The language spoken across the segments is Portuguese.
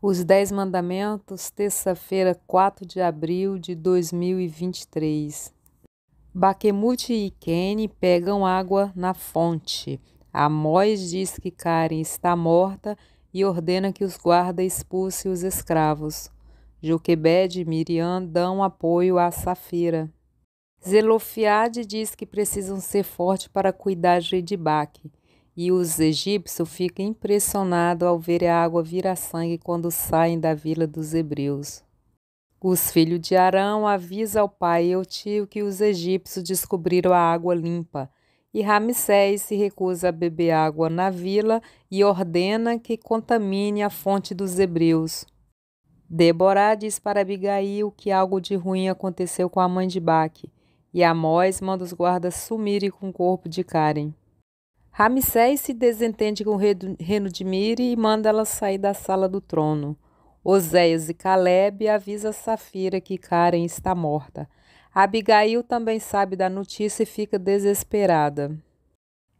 Os Dez Mandamentos, terça-feira, 4 de abril de 2023. Baquemute e Kene pegam água na fonte. Amós diz que Karen está morta e ordena que os guardas expulsem os escravos. Joquebed e Miriam dão apoio a Safira. Zelofiade diz que precisam ser fortes para cuidar de Baque. E os egípcios ficam impressionados ao ver a água virar sangue quando saem da vila dos hebreus. Os filhos de Arão avisam ao pai e ao tio que os egípcios descobriram a água limpa, e Ramsés se recusa a beber água na vila e ordena que contamine a fonte dos hebreus. Deborá diz para Abigail que algo de ruim aconteceu com a mãe de Baque, e Amós manda os guardas sumirem com o corpo de Karen. Ramsés se desentende com o reino de Mire e manda ela sair da sala do trono. Oséias e Caleb avisa Safira que Karen está morta. Abigail também sabe da notícia e fica desesperada.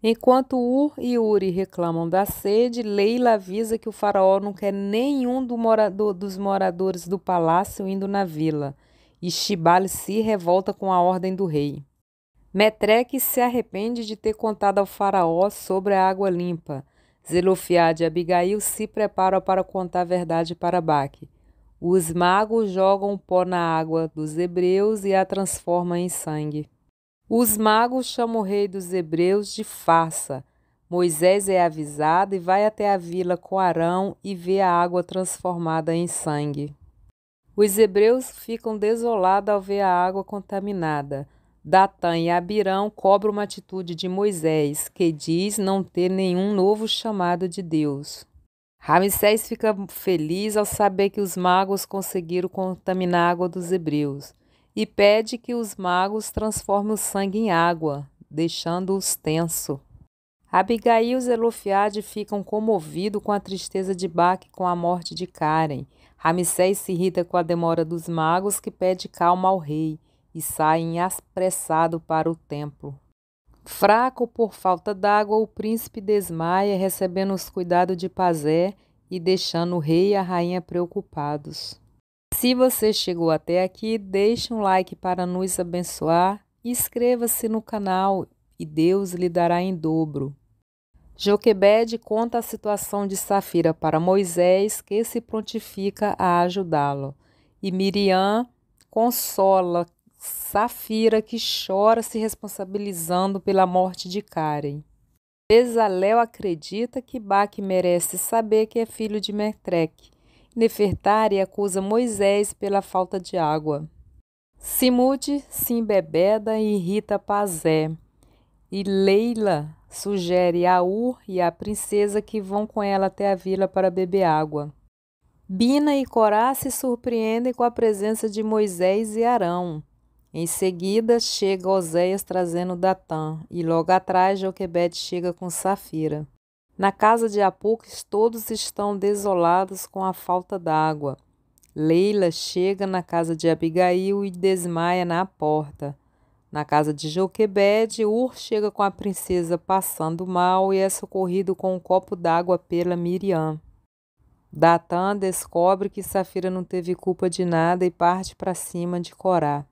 Enquanto Ur e Uri reclamam da sede, Leila avisa que o faraó não quer nenhum do morador, dos moradores do palácio indo na vila, e Shibale se revolta com a ordem do rei. Metreque se arrepende de ter contado ao faraó sobre a água limpa. Zelofiade e Abigail se preparam para contar a verdade para Baque. Os magos jogam pó na água dos hebreus e a transformam em sangue. Os magos chamam o rei dos hebreus de farsa. Moisés é avisado e vai até a vila com Arão e vê a água transformada em sangue. Os hebreus ficam desolados ao ver a água contaminada. Datã e Abirão cobram uma atitude de Moisés, que diz não ter nenhum novo chamado de Deus. Ramsés fica feliz ao saber que os magos conseguiram contaminar a água dos hebreus e pede que os magos transformem o sangue em água, deixando-os tenso. Abigail e Zelofiade ficam comovidos com a tristeza de Baque com a morte de Karen. Ramsés se irrita com a demora dos magos que pede calma ao rei e saem apressado para o templo. Fraco por falta d'água, o príncipe desmaia, recebendo os cuidados de Pazé e deixando o rei e a rainha preocupados. Se você chegou até aqui, deixe um like para nos abençoar, inscreva-se no canal e Deus lhe dará em dobro. Joquebed conta a situação de Safira para Moisés, que se prontifica a ajudá-lo, e Miriam consola Safira, que chora se responsabilizando pela morte de Karen. Bezalel acredita que Baque merece saber que é filho de Metrec. Nefertari acusa Moisés pela falta de água. Simude se embebeda e irrita Pazé. E Leila sugere a Ur e a princesa que vão com ela até a vila para beber água. Bina e Corá se surpreendem com a presença de Moisés e Arão. Em seguida, chega Oséias trazendo Datã, e logo atrás Joquebed chega com Safira. Na casa de Apuques todos estão desolados com a falta d'água. Leila chega na casa de Abigail e desmaia na porta. Na casa de Joquebed, Ur chega com a princesa passando mal e é socorrido com um copo d'água pela Miriam. Datã descobre que Safira não teve culpa de nada e parte para cima de Corá.